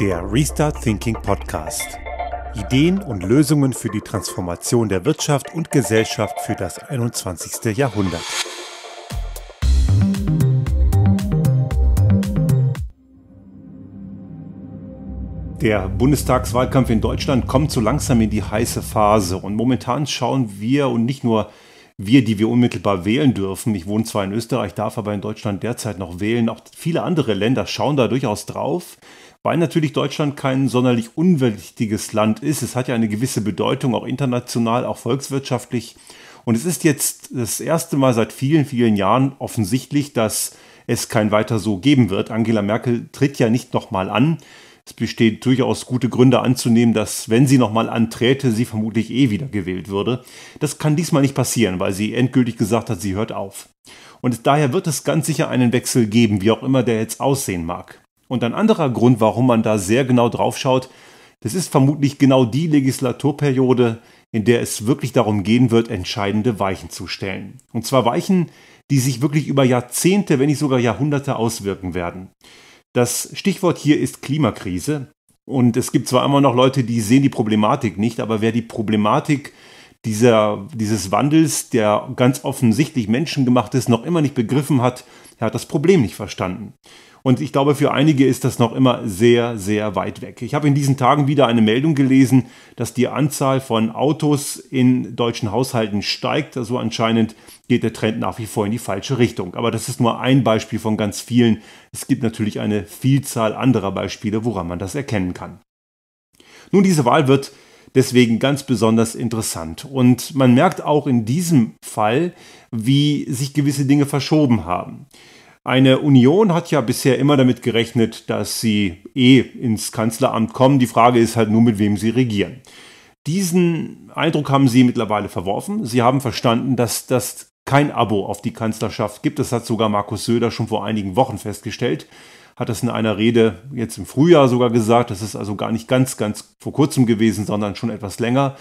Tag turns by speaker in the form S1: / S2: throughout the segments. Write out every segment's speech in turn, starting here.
S1: Der Restart Thinking Podcast. Ideen und Lösungen für die Transformation der Wirtschaft und Gesellschaft für das 21. Jahrhundert. Der Bundestagswahlkampf in Deutschland kommt so langsam in die heiße Phase und momentan schauen wir und nicht nur wir, die wir unmittelbar wählen dürfen, ich wohne zwar in Österreich, darf aber in Deutschland derzeit noch wählen, auch viele andere Länder schauen da durchaus drauf weil natürlich Deutschland kein sonderlich unwichtiges Land ist. Es hat ja eine gewisse Bedeutung, auch international, auch volkswirtschaftlich. Und es ist jetzt das erste Mal seit vielen, vielen Jahren offensichtlich, dass es kein weiter so geben wird. Angela Merkel tritt ja nicht nochmal an. Es besteht durchaus gute Gründe anzunehmen, dass wenn sie nochmal anträte, sie vermutlich eh wieder gewählt würde. Das kann diesmal nicht passieren, weil sie endgültig gesagt hat, sie hört auf. Und daher wird es ganz sicher einen Wechsel geben, wie auch immer der jetzt aussehen mag. Und ein anderer Grund, warum man da sehr genau drauf schaut, das ist vermutlich genau die Legislaturperiode, in der es wirklich darum gehen wird, entscheidende Weichen zu stellen. Und zwar Weichen, die sich wirklich über Jahrzehnte, wenn nicht sogar Jahrhunderte auswirken werden. Das Stichwort hier ist Klimakrise. Und es gibt zwar immer noch Leute, die sehen die Problematik nicht, aber wer die Problematik dieser, dieses Wandels, der ganz offensichtlich menschengemacht ist, noch immer nicht begriffen hat, der hat das Problem nicht verstanden. Und ich glaube, für einige ist das noch immer sehr, sehr weit weg. Ich habe in diesen Tagen wieder eine Meldung gelesen, dass die Anzahl von Autos in deutschen Haushalten steigt. Also anscheinend geht der Trend nach wie vor in die falsche Richtung. Aber das ist nur ein Beispiel von ganz vielen. Es gibt natürlich eine Vielzahl anderer Beispiele, woran man das erkennen kann. Nun, diese Wahl wird deswegen ganz besonders interessant. Und man merkt auch in diesem Fall, wie sich gewisse Dinge verschoben haben. Eine Union hat ja bisher immer damit gerechnet, dass sie eh ins Kanzleramt kommen. Die Frage ist halt nur, mit wem sie regieren. Diesen Eindruck haben sie mittlerweile verworfen. Sie haben verstanden, dass das kein Abo auf die Kanzlerschaft gibt. Das hat sogar Markus Söder schon vor einigen Wochen festgestellt. Hat das in einer Rede jetzt im Frühjahr sogar gesagt. Das ist also gar nicht ganz, ganz vor kurzem gewesen, sondern schon etwas länger.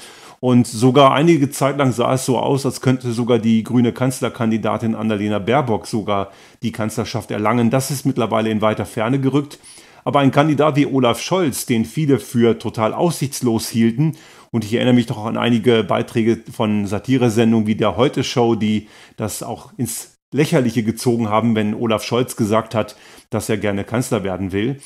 S1: Und sogar einige Zeit lang sah es so aus, als könnte sogar die grüne Kanzlerkandidatin Annalena Baerbock sogar die Kanzlerschaft erlangen. Das ist mittlerweile in weiter Ferne gerückt. Aber ein Kandidat wie Olaf Scholz, den viele für total aussichtslos hielten, und ich erinnere mich doch an einige Beiträge von Satiresendungen wie der Heute Show, die das auch ins Lächerliche gezogen haben, wenn Olaf Scholz gesagt hat, dass er gerne Kanzler werden will.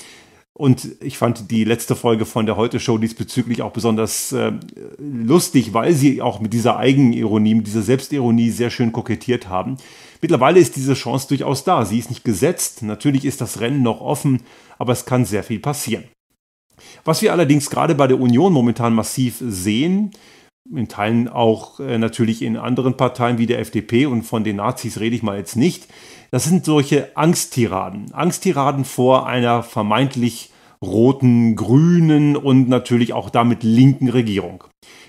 S1: Und ich fand die letzte Folge von der Heute Show diesbezüglich auch besonders äh, lustig, weil sie auch mit dieser Eigenironie, mit dieser Selbstironie sehr schön kokettiert haben. Mittlerweile ist diese Chance durchaus da. Sie ist nicht gesetzt. Natürlich ist das Rennen noch offen, aber es kann sehr viel passieren. Was wir allerdings gerade bei der Union momentan massiv sehen, in Teilen auch äh, natürlich in anderen Parteien wie der FDP und von den Nazis rede ich mal jetzt nicht, das sind solche Angsttiraden. Angsttiraden vor einer vermeintlich roten, grünen und natürlich auch damit linken Regierung.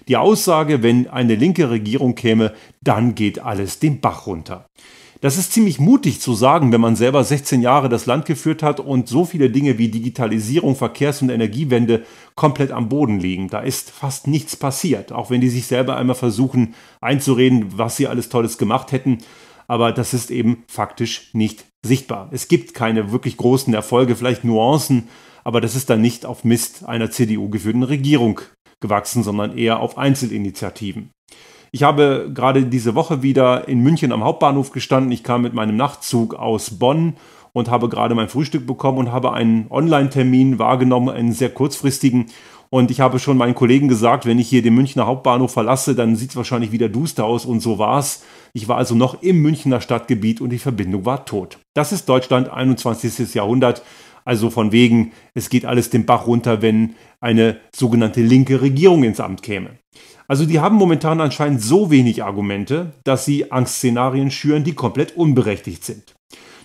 S1: Die Aussage, wenn eine linke Regierung käme, dann geht alles den Bach runter. Das ist ziemlich mutig zu sagen, wenn man selber 16 Jahre das Land geführt hat und so viele Dinge wie Digitalisierung, Verkehrs- und Energiewende komplett am Boden liegen. Da ist fast nichts passiert, auch wenn die sich selber einmal versuchen einzureden, was sie alles Tolles gemacht hätten aber das ist eben faktisch nicht sichtbar. Es gibt keine wirklich großen Erfolge, vielleicht Nuancen, aber das ist dann nicht auf Mist einer CDU geführten Regierung gewachsen, sondern eher auf Einzelinitiativen. Ich habe gerade diese Woche wieder in München am Hauptbahnhof gestanden. Ich kam mit meinem Nachtzug aus Bonn und habe gerade mein Frühstück bekommen und habe einen Online-Termin wahrgenommen, einen sehr kurzfristigen. Und ich habe schon meinen Kollegen gesagt, wenn ich hier den Münchner Hauptbahnhof verlasse, dann sieht es wahrscheinlich wieder duster aus und so war's. Ich war also noch im Münchner Stadtgebiet und die Verbindung war tot. Das ist Deutschland 21. Jahrhundert. Also von wegen, es geht alles den Bach runter, wenn eine sogenannte linke Regierung ins Amt käme. Also die haben momentan anscheinend so wenig Argumente, dass sie Angstszenarien schüren, die komplett unberechtigt sind.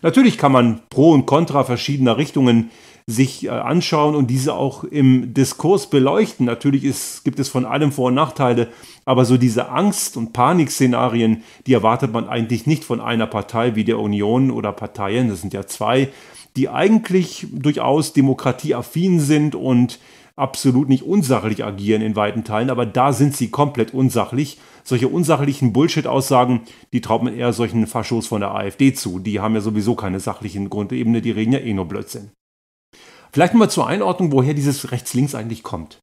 S1: Natürlich kann man Pro und Contra verschiedener Richtungen sich äh, anschauen und diese auch im Diskurs beleuchten. Natürlich ist, gibt es von allem Vor- und Nachteile, aber so diese Angst- und Panikszenarien, die erwartet man eigentlich nicht von einer Partei wie der Union oder Parteien, das sind ja zwei, die eigentlich durchaus demokratieaffin sind und absolut nicht unsachlich agieren in weiten Teilen, aber da sind sie komplett unsachlich. Solche unsachlichen Bullshit-Aussagen, die traut man eher solchen Faschos von der AfD zu. Die haben ja sowieso keine sachlichen Grundebene, die reden ja eh nur Blödsinn. Vielleicht nochmal zur Einordnung, woher dieses Rechts-Links eigentlich kommt.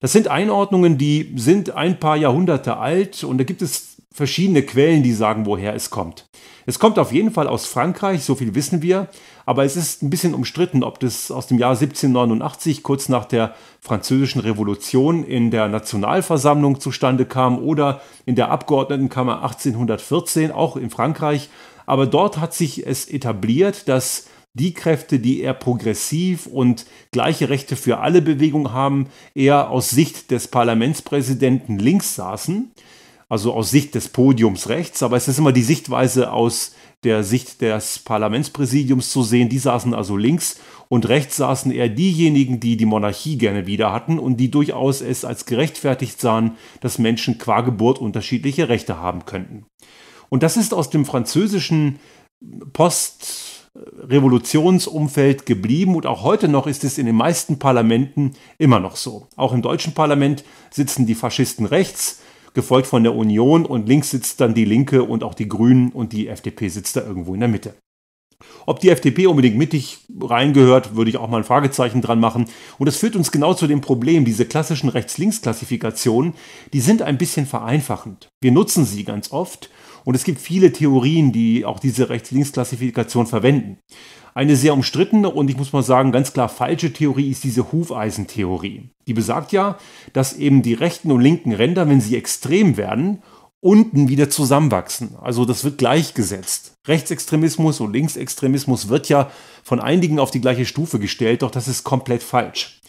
S1: Das sind Einordnungen, die sind ein paar Jahrhunderte alt und da gibt es verschiedene Quellen, die sagen, woher es kommt. Es kommt auf jeden Fall aus Frankreich, so viel wissen wir, aber es ist ein bisschen umstritten, ob das aus dem Jahr 1789 kurz nach der französischen Revolution in der Nationalversammlung zustande kam oder in der Abgeordnetenkammer 1814 auch in Frankreich, aber dort hat sich es etabliert, dass die Kräfte, die eher progressiv und gleiche Rechte für alle Bewegung haben, eher aus Sicht des Parlamentspräsidenten links saßen, also aus Sicht des Podiums rechts, aber es ist immer die Sichtweise aus der Sicht des Parlamentspräsidiums zu sehen, die saßen also links und rechts saßen eher diejenigen, die die Monarchie gerne wieder hatten und die durchaus es als gerechtfertigt sahen, dass Menschen qua Geburt unterschiedliche Rechte haben könnten. Und das ist aus dem französischen Post Revolutionsumfeld geblieben und auch heute noch ist es in den meisten Parlamenten immer noch so. Auch im deutschen Parlament sitzen die Faschisten rechts, gefolgt von der Union und links sitzt dann die Linke und auch die Grünen und die FDP sitzt da irgendwo in der Mitte. Ob die FDP unbedingt mittig reingehört, würde ich auch mal ein Fragezeichen dran machen. Und das führt uns genau zu dem Problem. Diese klassischen Rechts-Links-Klassifikationen, die sind ein bisschen vereinfachend. Wir nutzen sie ganz oft und es gibt viele Theorien, die auch diese Rechts-Links-Klassifikation verwenden. Eine sehr umstrittene und ich muss mal sagen, ganz klar falsche Theorie ist diese Hufeisentheorie. Die besagt ja, dass eben die rechten und linken Ränder, wenn sie extrem werden, unten wieder zusammenwachsen. Also das wird gleichgesetzt. Rechtsextremismus und Linksextremismus wird ja von einigen auf die gleiche Stufe gestellt, doch das ist komplett falsch.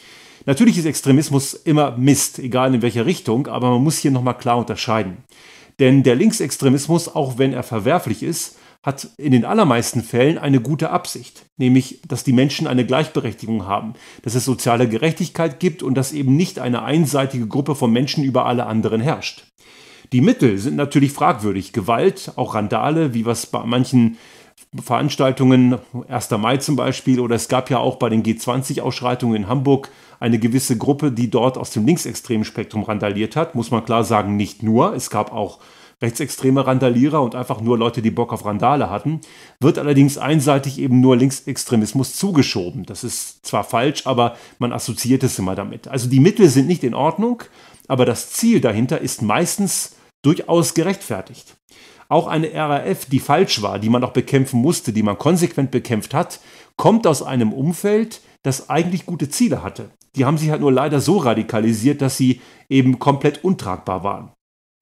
S1: Natürlich ist Extremismus immer Mist, egal in welcher Richtung, aber man muss hier nochmal klar unterscheiden. Denn der Linksextremismus, auch wenn er verwerflich ist, hat in den allermeisten Fällen eine gute Absicht, nämlich dass die Menschen eine Gleichberechtigung haben, dass es soziale Gerechtigkeit gibt und dass eben nicht eine einseitige Gruppe von Menschen über alle anderen herrscht. Die Mittel sind natürlich fragwürdig. Gewalt, auch Randale, wie was bei manchen Veranstaltungen, 1. Mai zum Beispiel, oder es gab ja auch bei den G20-Ausschreitungen in Hamburg eine gewisse Gruppe, die dort aus dem linksextremen Spektrum randaliert hat. Muss man klar sagen, nicht nur. Es gab auch rechtsextreme Randalierer und einfach nur Leute, die Bock auf Randale hatten, wird allerdings einseitig eben nur Linksextremismus zugeschoben. Das ist zwar falsch, aber man assoziiert es immer damit. Also die Mittel sind nicht in Ordnung, aber das Ziel dahinter ist meistens durchaus gerechtfertigt. Auch eine RAF, die falsch war, die man auch bekämpfen musste, die man konsequent bekämpft hat, kommt aus einem Umfeld, das eigentlich gute Ziele hatte. Die haben sich halt nur leider so radikalisiert, dass sie eben komplett untragbar waren.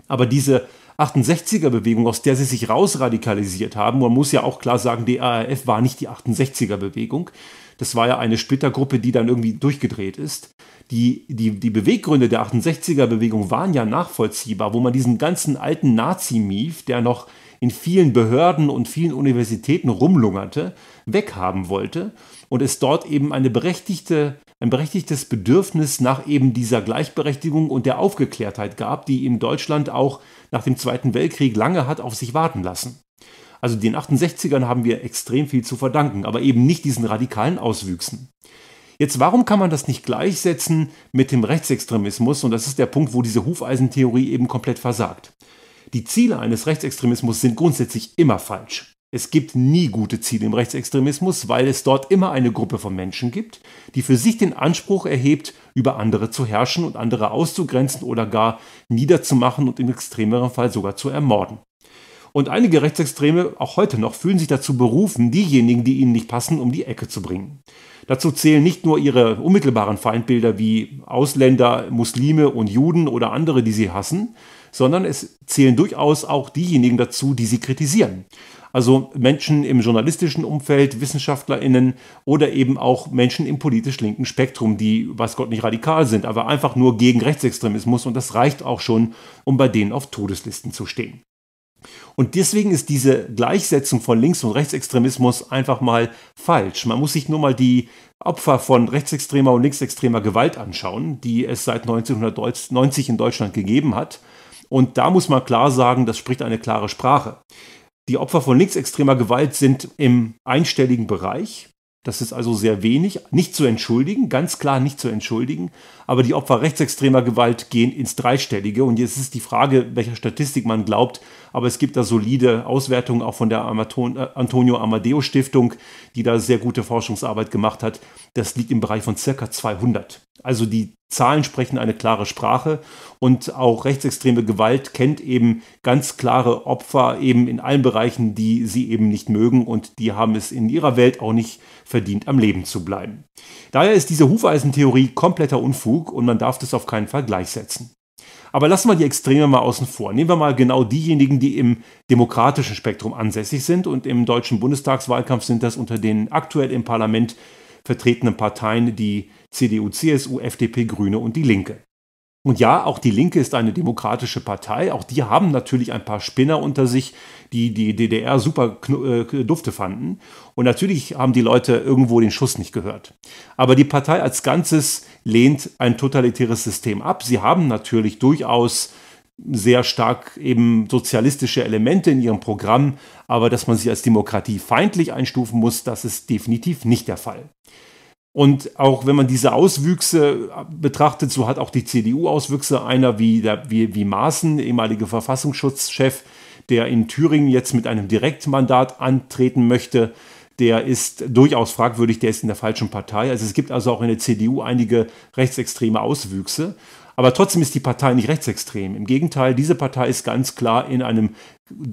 S1: Aber diese 68er-Bewegung, aus der sie sich rausradikalisiert haben, man muss ja auch klar sagen, die ARF war nicht die 68er-Bewegung. Das war ja eine Splittergruppe, die dann irgendwie durchgedreht ist. Die, die, die Beweggründe der 68er-Bewegung waren ja nachvollziehbar, wo man diesen ganzen alten Nazi-Mief, der noch in vielen Behörden und vielen Universitäten rumlungerte, weghaben wollte und es dort eben eine berechtigte ein berechtigtes Bedürfnis nach eben dieser Gleichberechtigung und der Aufgeklärtheit gab, die in Deutschland auch nach dem Zweiten Weltkrieg lange hat auf sich warten lassen. Also den 68ern haben wir extrem viel zu verdanken, aber eben nicht diesen radikalen Auswüchsen. Jetzt, warum kann man das nicht gleichsetzen mit dem Rechtsextremismus? Und das ist der Punkt, wo diese Hufeisentheorie eben komplett versagt. Die Ziele eines Rechtsextremismus sind grundsätzlich immer falsch. Es gibt nie gute Ziele im Rechtsextremismus, weil es dort immer eine Gruppe von Menschen gibt, die für sich den Anspruch erhebt, über andere zu herrschen und andere auszugrenzen oder gar niederzumachen und im extremeren Fall sogar zu ermorden. Und einige Rechtsextreme, auch heute noch, fühlen sich dazu berufen, diejenigen, die ihnen nicht passen, um die Ecke zu bringen. Dazu zählen nicht nur ihre unmittelbaren Feindbilder wie Ausländer, Muslime und Juden oder andere, die sie hassen, sondern es zählen durchaus auch diejenigen dazu, die sie kritisieren. Also Menschen im journalistischen Umfeld, WissenschaftlerInnen oder eben auch Menschen im politisch linken Spektrum, die, weiß Gott, nicht radikal sind, aber einfach nur gegen Rechtsextremismus und das reicht auch schon, um bei denen auf Todeslisten zu stehen. Und deswegen ist diese Gleichsetzung von Links- und Rechtsextremismus einfach mal falsch. Man muss sich nur mal die Opfer von rechtsextremer und linksextremer Gewalt anschauen, die es seit 1990 in Deutschland gegeben hat. Und da muss man klar sagen, das spricht eine klare Sprache. Die Opfer von linksextremer Gewalt sind im einstelligen Bereich. Das ist also sehr wenig, nicht zu entschuldigen, ganz klar nicht zu entschuldigen. Aber die Opfer rechtsextremer Gewalt gehen ins Dreistellige. Und jetzt ist die Frage, welcher Statistik man glaubt. Aber es gibt da solide Auswertungen auch von der äh, Antonio Amadeo Stiftung, die da sehr gute Forschungsarbeit gemacht hat. Das liegt im Bereich von circa 200. Also die Zahlen sprechen eine klare Sprache und auch rechtsextreme Gewalt kennt eben ganz klare Opfer eben in allen Bereichen, die sie eben nicht mögen und die haben es in ihrer Welt auch nicht verdient, am Leben zu bleiben. Daher ist diese Hufeisentheorie kompletter Unfug und man darf das auf keinen Fall gleichsetzen. Aber lassen wir die Extreme mal außen vor. Nehmen wir mal genau diejenigen, die im demokratischen Spektrum ansässig sind und im deutschen Bundestagswahlkampf sind das unter den aktuell im Parlament vertretenen Parteien die CDU, CSU, FDP, Grüne und die Linke. Und ja, auch die Linke ist eine demokratische Partei. Auch die haben natürlich ein paar Spinner unter sich, die die DDR super äh, dufte fanden. Und natürlich haben die Leute irgendwo den Schuss nicht gehört. Aber die Partei als Ganzes lehnt ein totalitäres System ab. Sie haben natürlich durchaus sehr stark eben sozialistische Elemente in ihrem Programm, aber dass man sie als demokratiefeindlich einstufen muss, das ist definitiv nicht der Fall. Und auch wenn man diese Auswüchse betrachtet, so hat auch die CDU Auswüchse. Einer wie, der, wie, wie Maaßen, ehemaliger Verfassungsschutzchef, der in Thüringen jetzt mit einem Direktmandat antreten möchte, der ist durchaus fragwürdig, der ist in der falschen Partei. Also es gibt also auch in der CDU einige rechtsextreme Auswüchse. Aber trotzdem ist die Partei nicht rechtsextrem. Im Gegenteil, diese Partei ist ganz klar in einem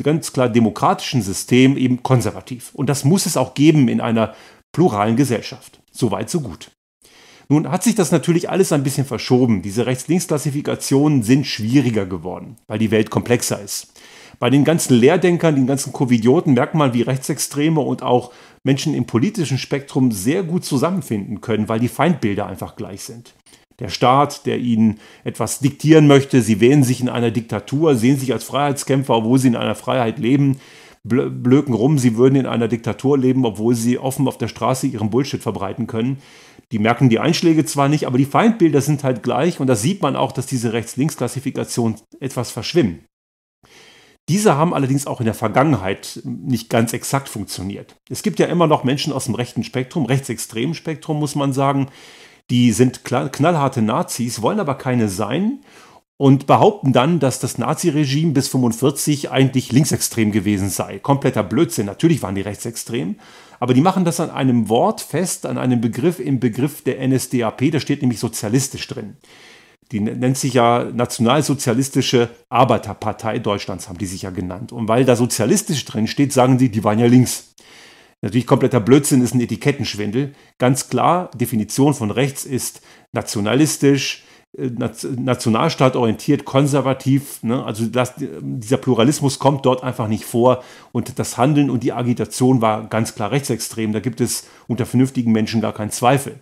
S1: ganz klar demokratischen System eben konservativ. Und das muss es auch geben in einer pluralen Gesellschaft. Soweit, so gut. Nun hat sich das natürlich alles ein bisschen verschoben. Diese Rechts-Links-Klassifikationen sind schwieriger geworden, weil die Welt komplexer ist. Bei den ganzen Lehrdenkern, den ganzen Covidioten merkt man, wie Rechtsextreme und auch Menschen im politischen Spektrum sehr gut zusammenfinden können, weil die Feindbilder einfach gleich sind. Der Staat, der ihnen etwas diktieren möchte, sie wählen sich in einer Diktatur, sehen sich als Freiheitskämpfer, obwohl sie in einer Freiheit leben blöken rum, sie würden in einer Diktatur leben, obwohl sie offen auf der Straße ihren Bullshit verbreiten können. Die merken die Einschläge zwar nicht, aber die Feindbilder sind halt gleich und da sieht man auch, dass diese Rechts-Links-Klassifikation etwas verschwimmen. Diese haben allerdings auch in der Vergangenheit nicht ganz exakt funktioniert. Es gibt ja immer noch Menschen aus dem rechten Spektrum, rechtsextremen Spektrum muss man sagen, die sind knallharte Nazis, wollen aber keine sein und behaupten dann, dass das Naziregime bis 45 eigentlich linksextrem gewesen sei. Kompletter Blödsinn. Natürlich waren die rechtsextrem, aber die machen das an einem Wort fest, an einem Begriff im Begriff der NSDAP, da steht nämlich sozialistisch drin. Die nennt sich ja Nationalsozialistische Arbeiterpartei Deutschlands, haben die sich ja genannt. Und weil da sozialistisch drin steht, sagen sie, die waren ja links. Natürlich kompletter Blödsinn ist ein Etikettenschwindel. Ganz klar, Definition von rechts ist nationalistisch, äh, Nationalstaat orientiert, konservativ. Ne? Also das, dieser Pluralismus kommt dort einfach nicht vor. Und das Handeln und die Agitation war ganz klar rechtsextrem. Da gibt es unter vernünftigen Menschen gar keinen Zweifel.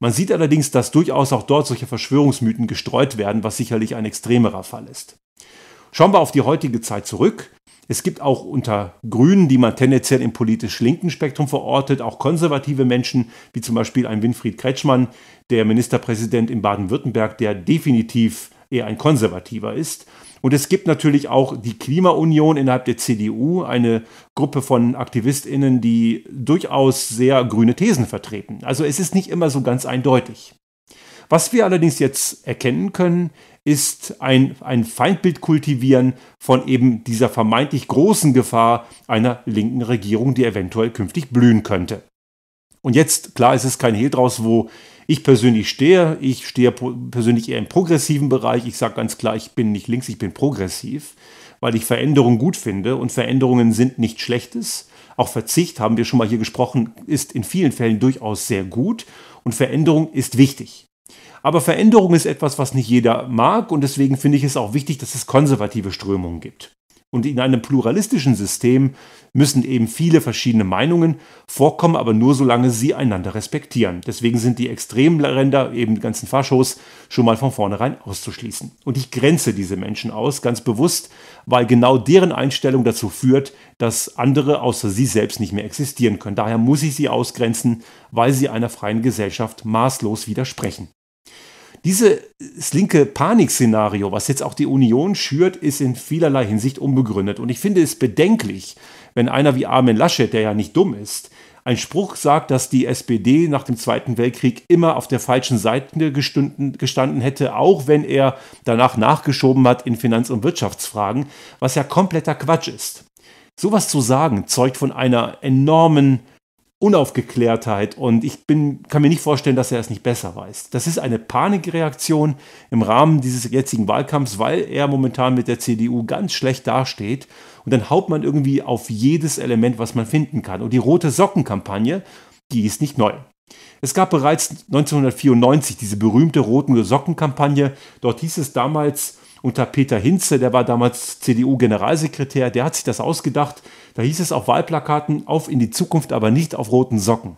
S1: Man sieht allerdings, dass durchaus auch dort solche Verschwörungsmythen gestreut werden, was sicherlich ein extremerer Fall ist. Schauen wir auf die heutige Zeit zurück. Es gibt auch unter Grünen, die man tendenziell im politisch linken Spektrum verortet, auch konservative Menschen, wie zum Beispiel ein Winfried Kretschmann, der Ministerpräsident in Baden-Württemberg, der definitiv eher ein Konservativer ist. Und es gibt natürlich auch die Klimaunion innerhalb der CDU, eine Gruppe von Aktivistinnen, die durchaus sehr grüne Thesen vertreten. Also es ist nicht immer so ganz eindeutig. Was wir allerdings jetzt erkennen können, ist ein, ein Feindbild kultivieren von eben dieser vermeintlich großen Gefahr einer linken Regierung, die eventuell künftig blühen könnte. Und jetzt, klar, ist es kein Hehl draus, wo ich persönlich stehe. Ich stehe persönlich eher im progressiven Bereich. Ich sage ganz klar, ich bin nicht links, ich bin progressiv, weil ich Veränderungen gut finde und Veränderungen sind nichts Schlechtes. Auch Verzicht, haben wir schon mal hier gesprochen, ist in vielen Fällen durchaus sehr gut und Veränderung ist wichtig. Aber Veränderung ist etwas, was nicht jeder mag und deswegen finde ich es auch wichtig, dass es konservative Strömungen gibt. Und in einem pluralistischen System müssen eben viele verschiedene Meinungen vorkommen, aber nur solange sie einander respektieren. Deswegen sind die Extremränder, eben die ganzen Faschos, schon mal von vornherein auszuschließen. Und ich grenze diese Menschen aus, ganz bewusst, weil genau deren Einstellung dazu führt, dass andere außer sie selbst nicht mehr existieren können. Daher muss ich sie ausgrenzen, weil sie einer freien Gesellschaft maßlos widersprechen. Dieses linke Panikszenario, was jetzt auch die Union schürt, ist in vielerlei Hinsicht unbegründet. Und ich finde es bedenklich, wenn einer wie Armin Laschet, der ja nicht dumm ist, ein Spruch sagt, dass die SPD nach dem Zweiten Weltkrieg immer auf der falschen Seite gestanden hätte, auch wenn er danach nachgeschoben hat in Finanz- und Wirtschaftsfragen, was ja kompletter Quatsch ist. Sowas zu sagen, zeugt von einer enormen Unaufgeklärtheit und ich bin, kann mir nicht vorstellen, dass er es nicht besser weiß. Das ist eine Panikreaktion im Rahmen dieses jetzigen Wahlkampfs, weil er momentan mit der CDU ganz schlecht dasteht. Und dann haut man irgendwie auf jedes Element, was man finden kann. Und die rote Sockenkampagne, die ist nicht neu. Es gab bereits 1994 diese berühmte rote Sockenkampagne. Dort hieß es damals, unter Peter Hinze, der war damals CDU-Generalsekretär, der hat sich das ausgedacht. Da hieß es auf Wahlplakaten, auf in die Zukunft, aber nicht auf roten Socken.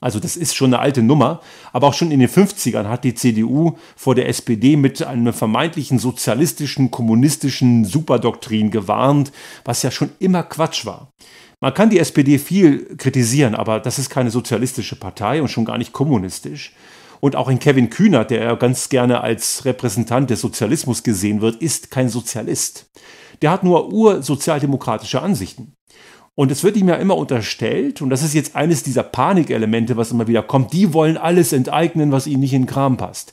S1: Also das ist schon eine alte Nummer, aber auch schon in den 50ern hat die CDU vor der SPD mit einer vermeintlichen sozialistischen, kommunistischen Superdoktrin gewarnt, was ja schon immer Quatsch war. Man kann die SPD viel kritisieren, aber das ist keine sozialistische Partei und schon gar nicht kommunistisch. Und auch in Kevin Kühnert, der ja ganz gerne als Repräsentant des Sozialismus gesehen wird, ist kein Sozialist. Der hat nur ursozialdemokratische Ansichten. Und es wird ihm ja immer unterstellt, und das ist jetzt eines dieser Panikelemente, was immer wieder kommt, die wollen alles enteignen, was ihnen nicht in den Kram passt.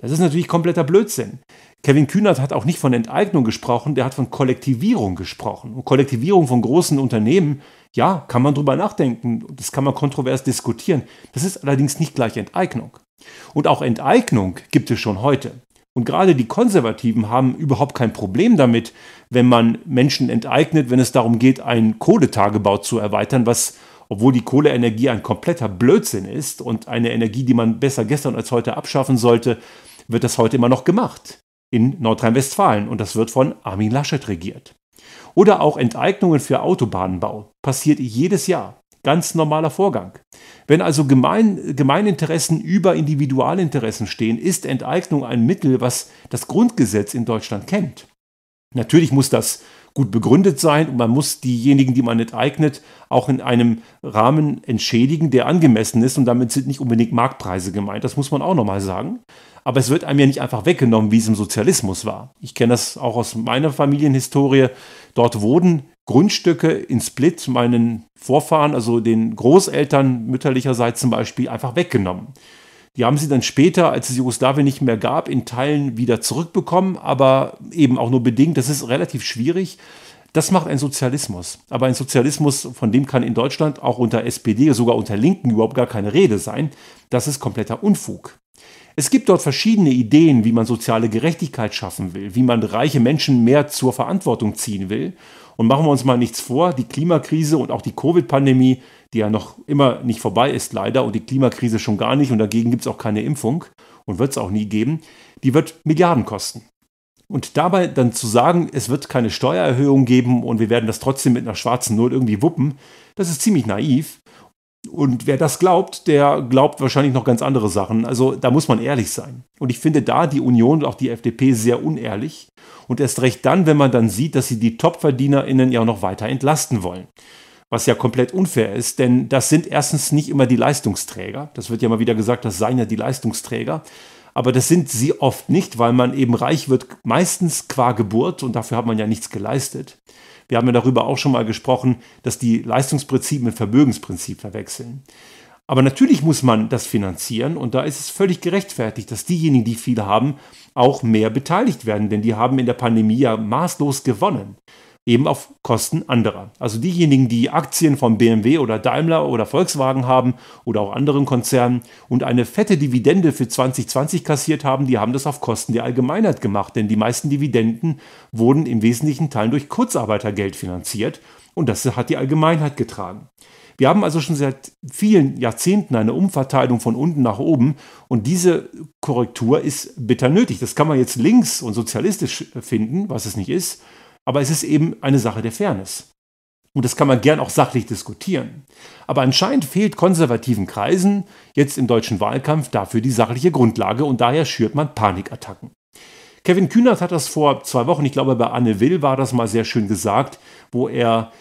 S1: Das ist natürlich kompletter Blödsinn. Kevin Kühnert hat auch nicht von Enteignung gesprochen, der hat von Kollektivierung gesprochen. Und Kollektivierung von großen Unternehmen, ja, kann man drüber nachdenken, das kann man kontrovers diskutieren. Das ist allerdings nicht gleich Enteignung. Und auch Enteignung gibt es schon heute. Und gerade die Konservativen haben überhaupt kein Problem damit, wenn man Menschen enteignet, wenn es darum geht, einen Kohletagebau zu erweitern, was, obwohl die Kohleenergie ein kompletter Blödsinn ist und eine Energie, die man besser gestern als heute abschaffen sollte, wird das heute immer noch gemacht in Nordrhein-Westfalen und das wird von Armin Laschet regiert. Oder auch Enteignungen für Autobahnenbau passiert jedes Jahr. Ganz normaler Vorgang. Wenn also Gemein, Gemeininteressen über Individualinteressen stehen, ist Enteignung ein Mittel, was das Grundgesetz in Deutschland kennt. Natürlich muss das gut begründet sein und man muss diejenigen, die man enteignet, auch in einem Rahmen entschädigen, der angemessen ist und damit sind nicht unbedingt Marktpreise gemeint. Das muss man auch nochmal sagen. Aber es wird einem ja nicht einfach weggenommen, wie es im Sozialismus war. Ich kenne das auch aus meiner Familienhistorie. Dort wurden Grundstücke in Split meinen Vorfahren, also den Großeltern mütterlicherseits zum Beispiel, einfach weggenommen. Die haben sie dann später, als es Jugoslawien nicht mehr gab, in Teilen wieder zurückbekommen, aber eben auch nur bedingt. Das ist relativ schwierig. Das macht ein Sozialismus. Aber ein Sozialismus, von dem kann in Deutschland auch unter SPD, sogar unter Linken überhaupt gar keine Rede sein. Das ist kompletter Unfug. Es gibt dort verschiedene Ideen, wie man soziale Gerechtigkeit schaffen will, wie man reiche Menschen mehr zur Verantwortung ziehen will. Und machen wir uns mal nichts vor, die Klimakrise und auch die Covid-Pandemie, die ja noch immer nicht vorbei ist, leider, und die Klimakrise schon gar nicht, und dagegen gibt es auch keine Impfung und wird es auch nie geben, die wird Milliarden kosten. Und dabei dann zu sagen, es wird keine Steuererhöhung geben und wir werden das trotzdem mit einer schwarzen Null irgendwie wuppen, das ist ziemlich naiv. Und wer das glaubt, der glaubt wahrscheinlich noch ganz andere Sachen. Also da muss man ehrlich sein. Und ich finde da die Union und auch die FDP sehr unehrlich. Und erst recht dann, wenn man dann sieht, dass sie die TopverdienerInnen ja auch noch weiter entlasten wollen. Was ja komplett unfair ist, denn das sind erstens nicht immer die Leistungsträger. Das wird ja mal wieder gesagt, das seien ja die Leistungsträger. Aber das sind sie oft nicht, weil man eben reich wird, meistens qua Geburt und dafür hat man ja nichts geleistet. Wir haben ja darüber auch schon mal gesprochen, dass die Leistungsprinzip mit Vermögensprinzip verwechseln. Aber natürlich muss man das finanzieren und da ist es völlig gerechtfertigt, dass diejenigen, die viel haben, auch mehr beteiligt werden, denn die haben in der Pandemie ja maßlos gewonnen eben auf Kosten anderer. Also diejenigen, die Aktien von BMW oder Daimler oder Volkswagen haben oder auch anderen Konzernen und eine fette Dividende für 2020 kassiert haben, die haben das auf Kosten der Allgemeinheit gemacht, denn die meisten Dividenden wurden im wesentlichen Teil durch Kurzarbeitergeld finanziert und das hat die Allgemeinheit getragen. Wir haben also schon seit vielen Jahrzehnten eine Umverteilung von unten nach oben und diese Korrektur ist bitter nötig. Das kann man jetzt links und sozialistisch finden, was es nicht ist. Aber es ist eben eine Sache der Fairness. Und das kann man gern auch sachlich diskutieren. Aber anscheinend fehlt konservativen Kreisen jetzt im deutschen Wahlkampf dafür die sachliche Grundlage und daher schürt man Panikattacken. Kevin Kühnert hat das vor zwei Wochen, ich glaube bei Anne Will war das mal sehr schön gesagt, wo er,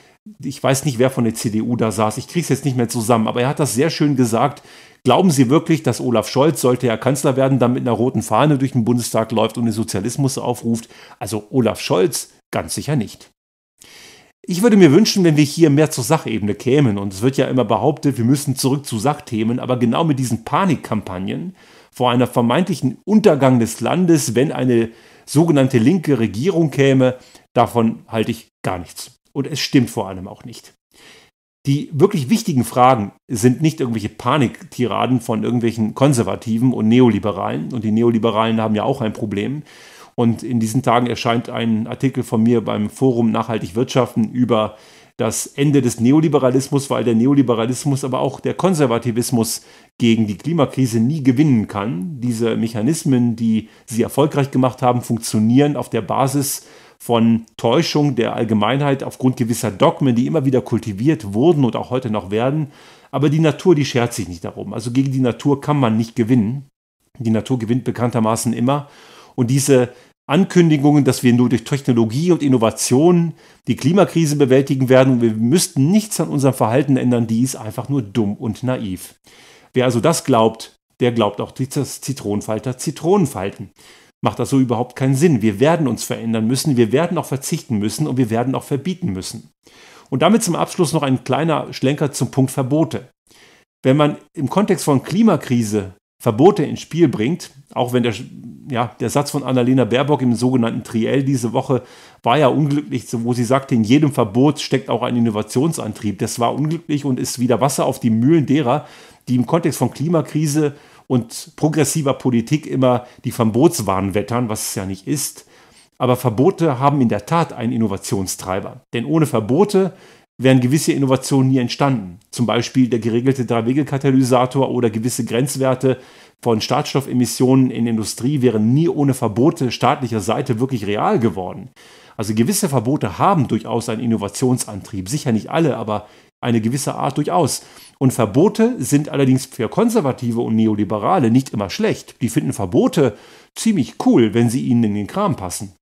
S1: ich weiß nicht, wer von der CDU da saß, ich kriege es jetzt nicht mehr zusammen, aber er hat das sehr schön gesagt. Glauben Sie wirklich, dass Olaf Scholz, sollte er Kanzler werden, dann mit einer roten Fahne durch den Bundestag läuft und den Sozialismus aufruft? Also Olaf Scholz Ganz sicher nicht. Ich würde mir wünschen, wenn wir hier mehr zur Sachebene kämen. Und es wird ja immer behauptet, wir müssen zurück zu Sachthemen. Aber genau mit diesen Panikkampagnen vor einer vermeintlichen Untergang des Landes, wenn eine sogenannte linke Regierung käme, davon halte ich gar nichts. Und es stimmt vor allem auch nicht. Die wirklich wichtigen Fragen sind nicht irgendwelche Paniktiraden von irgendwelchen Konservativen und Neoliberalen. Und die Neoliberalen haben ja auch ein Problem, und in diesen Tagen erscheint ein Artikel von mir beim Forum Nachhaltig Wirtschaften über das Ende des Neoliberalismus, weil der Neoliberalismus, aber auch der Konservativismus gegen die Klimakrise nie gewinnen kann. Diese Mechanismen, die sie erfolgreich gemacht haben, funktionieren auf der Basis von Täuschung der Allgemeinheit aufgrund gewisser Dogmen, die immer wieder kultiviert wurden und auch heute noch werden. Aber die Natur, die schert sich nicht darum. Also gegen die Natur kann man nicht gewinnen. Die Natur gewinnt bekanntermaßen immer. Und diese Ankündigungen, dass wir nur durch Technologie und Innovation die Klimakrise bewältigen werden und wir müssten nichts an unserem Verhalten ändern, die ist einfach nur dumm und naiv. Wer also das glaubt, der glaubt auch, dass Zitronenfalter Zitronen falten. Macht das so überhaupt keinen Sinn. Wir werden uns verändern müssen, wir werden auch verzichten müssen und wir werden auch verbieten müssen. Und damit zum Abschluss noch ein kleiner Schlenker zum Punkt Verbote. Wenn man im Kontext von Klimakrise Verbote ins Spiel bringt, auch wenn der, ja, der Satz von Annalena Baerbock im sogenannten Triell diese Woche war ja unglücklich, wo sie sagte, in jedem Verbot steckt auch ein Innovationsantrieb. Das war unglücklich und ist wieder Wasser auf die Mühlen derer, die im Kontext von Klimakrise und progressiver Politik immer die Verbotswahn wettern, was es ja nicht ist. Aber Verbote haben in der Tat einen Innovationstreiber. Denn ohne Verbote wären gewisse Innovationen nie entstanden. Zum Beispiel der geregelte Drei-Wege-Katalysator oder gewisse Grenzwerte von Startstoffemissionen in Industrie wären nie ohne Verbote staatlicher Seite wirklich real geworden. Also gewisse Verbote haben durchaus einen Innovationsantrieb. Sicher nicht alle, aber eine gewisse Art durchaus. Und Verbote sind allerdings für Konservative und Neoliberale nicht immer schlecht. Die finden Verbote ziemlich cool, wenn sie ihnen in den Kram passen.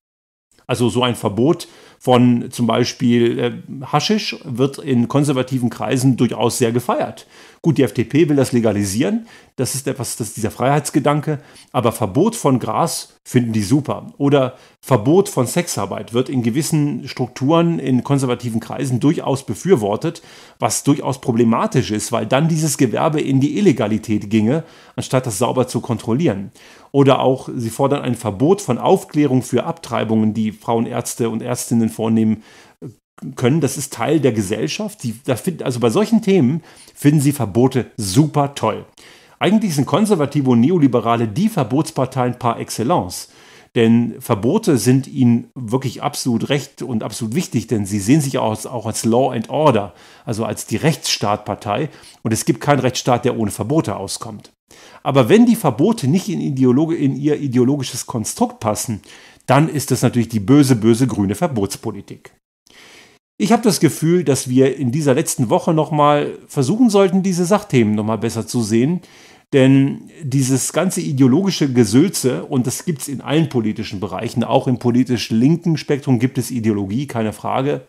S1: Also so ein Verbot von zum Beispiel äh, Haschisch wird in konservativen Kreisen durchaus sehr gefeiert. Gut, die FDP will das legalisieren, das ist etwas, das ist dieser Freiheitsgedanke, aber Verbot von Gras finden die super. Oder Verbot von Sexarbeit wird in gewissen Strukturen in konservativen Kreisen durchaus befürwortet, was durchaus problematisch ist, weil dann dieses Gewerbe in die Illegalität ginge, anstatt das sauber zu kontrollieren. Oder auch, sie fordern ein Verbot von Aufklärung für Abtreibungen, die Frauenärzte und Ärztinnen Entlastungen vornehmen äh, können. Das ist Teil der Gesellschaft. Die, find, also bei solchen Themen finden sie Verbote super toll. Eigentlich sind Konservative und Neoliberale die Verbotsparteien par excellence. Denn Verbote sind ihnen wirklich absolut recht und absolut wichtig, denn sie sehen sich auch als, auch als Law and Order, also als die Rechtsstaatpartei. Und es gibt keinen Rechtsstaat, der ohne Verbote auskommt. Aber wenn die Verbote nicht in, in ihr ideologisches Konstrukt passen, dann ist das natürlich die böse, böse grüne Verbotspolitik. Ich habe das Gefühl, dass wir in dieser letzten Woche nochmal versuchen sollten, diese Sachthemen nochmal besser zu sehen. Denn dieses ganze ideologische Gesülze, und das gibt es in allen politischen Bereichen, auch im politisch linken Spektrum gibt es Ideologie, keine Frage.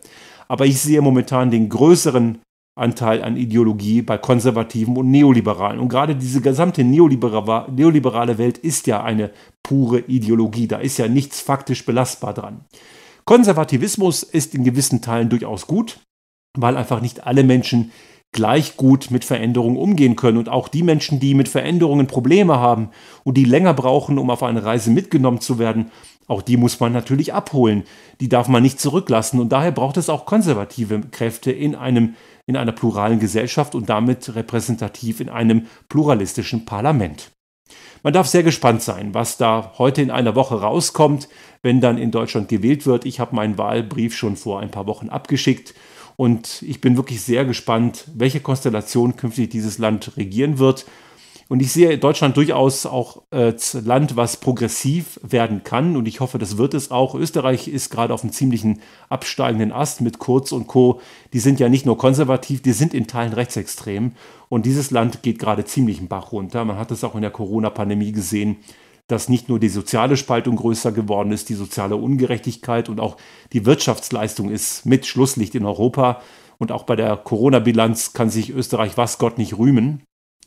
S1: Aber ich sehe momentan den größeren Anteil an Ideologie bei Konservativen und Neoliberalen. Und gerade diese gesamte neoliberale Welt ist ja eine pure Ideologie. Da ist ja nichts faktisch belastbar dran. Konservativismus ist in gewissen Teilen durchaus gut, weil einfach nicht alle Menschen gleich gut mit Veränderungen umgehen können. Und auch die Menschen, die mit Veränderungen Probleme haben und die länger brauchen, um auf eine Reise mitgenommen zu werden, auch die muss man natürlich abholen. Die darf man nicht zurücklassen. Und daher braucht es auch konservative Kräfte in einem in einer pluralen Gesellschaft und damit repräsentativ in einem pluralistischen Parlament. Man darf sehr gespannt sein, was da heute in einer Woche rauskommt, wenn dann in Deutschland gewählt wird. Ich habe meinen Wahlbrief schon vor ein paar Wochen abgeschickt und ich bin wirklich sehr gespannt, welche Konstellation künftig dieses Land regieren wird und ich sehe Deutschland durchaus auch als Land, was progressiv werden kann. Und ich hoffe, das wird es auch. Österreich ist gerade auf einem ziemlichen absteigenden Ast mit Kurz und Co. Die sind ja nicht nur konservativ, die sind in Teilen rechtsextrem. Und dieses Land geht gerade ziemlich einen Bach runter. Man hat es auch in der Corona-Pandemie gesehen, dass nicht nur die soziale Spaltung größer geworden ist, die soziale Ungerechtigkeit und auch die Wirtschaftsleistung ist mit Schlusslicht in Europa. Und auch bei der Corona-Bilanz kann sich Österreich was Gott nicht rühmen.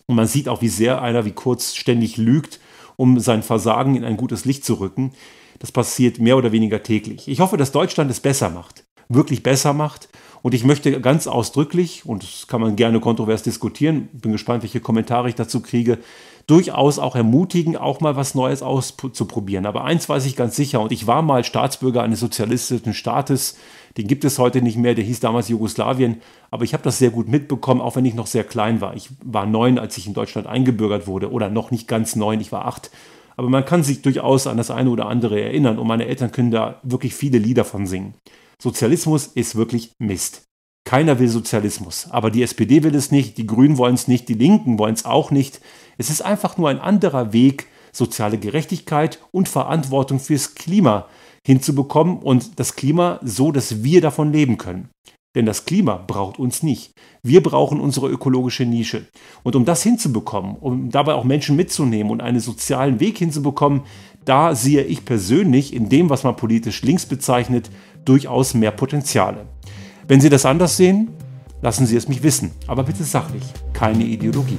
S1: Und man sieht auch, wie sehr einer wie Kurz ständig lügt, um sein Versagen in ein gutes Licht zu rücken. Das passiert mehr oder weniger täglich. Ich hoffe, dass Deutschland es besser macht, wirklich besser macht und ich möchte ganz ausdrücklich, und das kann man gerne kontrovers diskutieren, bin gespannt, welche Kommentare ich dazu kriege, durchaus auch ermutigen, auch mal was Neues auszuprobieren. Aber eins weiß ich ganz sicher, und ich war mal Staatsbürger eines sozialistischen Staates, den gibt es heute nicht mehr, der hieß damals Jugoslawien, aber ich habe das sehr gut mitbekommen, auch wenn ich noch sehr klein war. Ich war neun, als ich in Deutschland eingebürgert wurde, oder noch nicht ganz neun, ich war acht. Aber man kann sich durchaus an das eine oder andere erinnern und meine Eltern können da wirklich viele Lieder von singen. Sozialismus ist wirklich Mist. Keiner will Sozialismus. Aber die SPD will es nicht, die Grünen wollen es nicht, die Linken wollen es auch nicht. Es ist einfach nur ein anderer Weg, soziale Gerechtigkeit und Verantwortung fürs Klima hinzubekommen und das Klima so, dass wir davon leben können. Denn das Klima braucht uns nicht. Wir brauchen unsere ökologische Nische. Und um das hinzubekommen, um dabei auch Menschen mitzunehmen und einen sozialen Weg hinzubekommen, da sehe ich persönlich in dem, was man politisch links bezeichnet, durchaus mehr Potenziale. Wenn Sie das anders sehen, lassen Sie es mich wissen, aber bitte sachlich, keine Ideologie.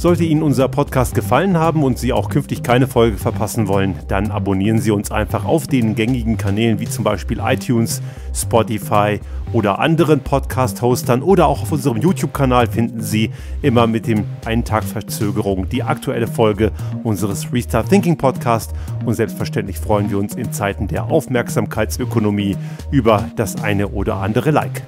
S1: Sollte Ihnen unser Podcast gefallen haben und Sie auch künftig keine Folge verpassen wollen, dann abonnieren Sie uns einfach auf den gängigen Kanälen wie zum Beispiel iTunes, Spotify oder anderen Podcast-Hostern oder auch auf unserem YouTube-Kanal finden Sie immer mit dem einen Tag Verzögerung die aktuelle Folge unseres Restart Thinking Podcast und selbstverständlich freuen wir uns in Zeiten der Aufmerksamkeitsökonomie über das eine oder andere Like.